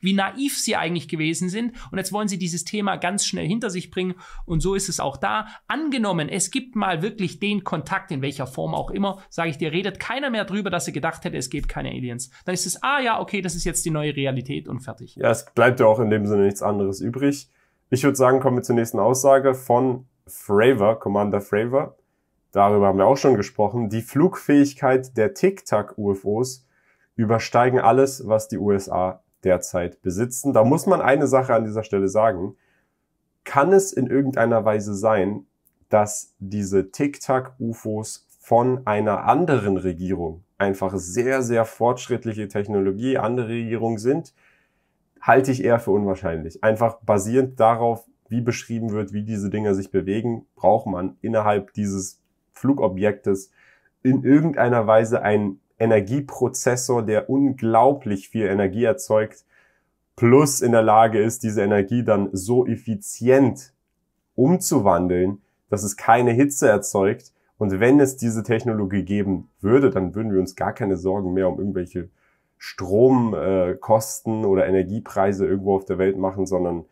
wie naiv sie eigentlich gewesen sind. Und jetzt wollen sie dieses Thema ganz schnell hinter sich bringen. Und so ist es auch da. Angenommen, es gibt mal wirklich den Kontakt, in welcher Form auch immer, sage ich dir, redet keiner mehr drüber, dass er gedacht hätte, es gibt keine Aliens. Dann ist es, ah ja, okay, das ist jetzt die neue Realität und fertig. Ja, es bleibt ja auch in dem Sinne nichts anderes übrig. Ich würde sagen, kommen wir zur nächsten Aussage von Fravor, Commander Fravor. Darüber haben wir auch schon gesprochen. Die Flugfähigkeit der Tic-Tac-UFOs übersteigen alles, was die USA derzeit besitzen. Da muss man eine Sache an dieser Stelle sagen. Kann es in irgendeiner Weise sein, dass diese tiktok ufos von einer anderen Regierung einfach sehr, sehr fortschrittliche Technologie, andere Regierungen sind, halte ich eher für unwahrscheinlich. Einfach basierend darauf, wie beschrieben wird, wie diese Dinger sich bewegen, braucht man innerhalb dieses Flugobjektes in irgendeiner Weise ein Energieprozessor, der unglaublich viel Energie erzeugt, plus in der Lage ist, diese Energie dann so effizient umzuwandeln, dass es keine Hitze erzeugt. Und wenn es diese Technologie geben würde, dann würden wir uns gar keine Sorgen mehr um irgendwelche Stromkosten äh, oder Energiepreise irgendwo auf der Welt machen, sondern